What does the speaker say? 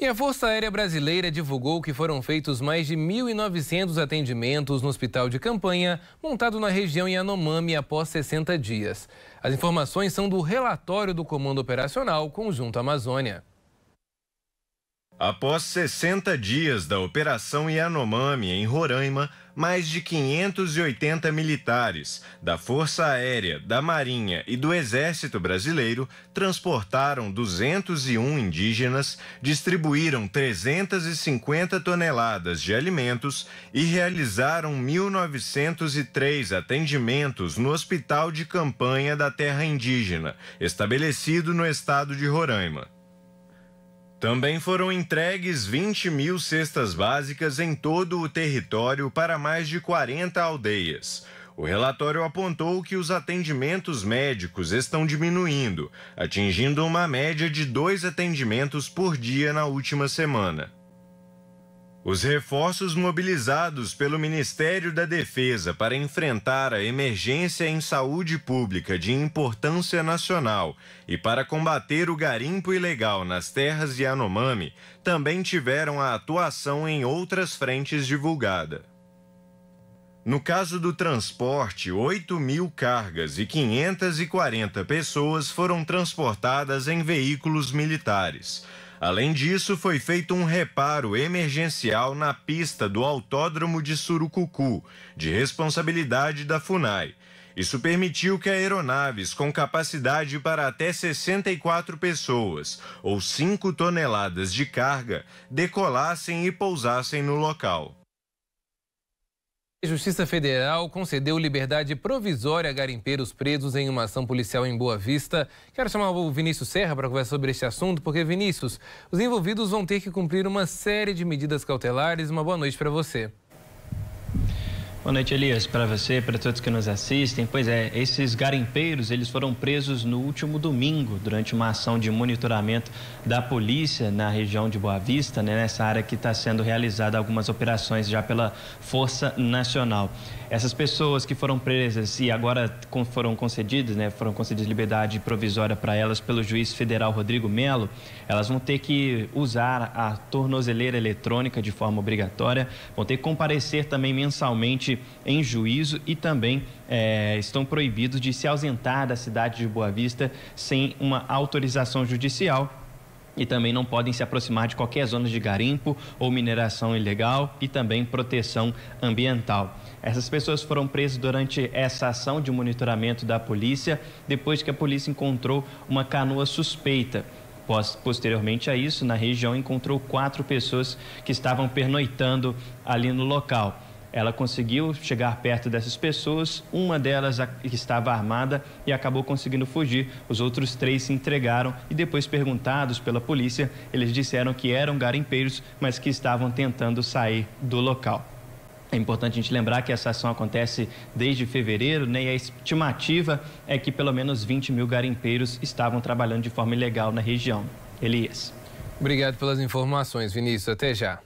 E a Força Aérea Brasileira divulgou que foram feitos mais de 1.900 atendimentos no hospital de campanha montado na região Yanomami após 60 dias. As informações são do relatório do Comando Operacional Conjunto Amazônia. Após 60 dias da Operação Yanomami em Roraima, mais de 580 militares da Força Aérea, da Marinha e do Exército Brasileiro transportaram 201 indígenas, distribuíram 350 toneladas de alimentos e realizaram 1.903 atendimentos no Hospital de Campanha da Terra Indígena, estabelecido no estado de Roraima. Também foram entregues 20 mil cestas básicas em todo o território para mais de 40 aldeias. O relatório apontou que os atendimentos médicos estão diminuindo, atingindo uma média de dois atendimentos por dia na última semana. Os reforços mobilizados pelo Ministério da Defesa para enfrentar a emergência em saúde pública de importância nacional e para combater o garimpo ilegal nas terras de Anomami também tiveram a atuação em outras frentes divulgada. No caso do transporte, 8 mil cargas e 540 pessoas foram transportadas em veículos militares. Além disso, foi feito um reparo emergencial na pista do Autódromo de Surucucu, de responsabilidade da FUNAI. Isso permitiu que aeronaves com capacidade para até 64 pessoas, ou 5 toneladas de carga, decolassem e pousassem no local. A Justiça Federal concedeu liberdade provisória a garimpeiros presos em uma ação policial em Boa Vista. Quero chamar o Vinícius Serra para conversar sobre este assunto, porque, Vinícius, os envolvidos vão ter que cumprir uma série de medidas cautelares. Uma boa noite para você. Boa noite, Elias, para você, para todos que nos assistem. Pois é, esses garimpeiros, eles foram presos no último domingo, durante uma ação de monitoramento da polícia na região de Boa Vista, né, nessa área que está sendo realizada algumas operações já pela Força Nacional. Essas pessoas que foram presas e agora foram concedidas, né, foram concedidas liberdade provisória para elas pelo juiz federal Rodrigo Melo, elas vão ter que usar a tornozeleira eletrônica de forma obrigatória, vão ter que comparecer também mensalmente em juízo e também é, estão proibidos de se ausentar da cidade de Boa Vista sem uma autorização judicial e também não podem se aproximar de qualquer zona de garimpo ou mineração ilegal e também proteção ambiental. Essas pessoas foram presas durante essa ação de monitoramento da polícia, depois que a polícia encontrou uma canoa suspeita. Posteriormente a isso, na região encontrou quatro pessoas que estavam pernoitando ali no local. Ela conseguiu chegar perto dessas pessoas, uma delas estava armada e acabou conseguindo fugir. Os outros três se entregaram e, depois perguntados pela polícia, eles disseram que eram garimpeiros, mas que estavam tentando sair do local. É importante a gente lembrar que essa ação acontece desde fevereiro, né? E a estimativa é que pelo menos 20 mil garimpeiros estavam trabalhando de forma ilegal na região. Elias. Obrigado pelas informações, Vinícius. Até já.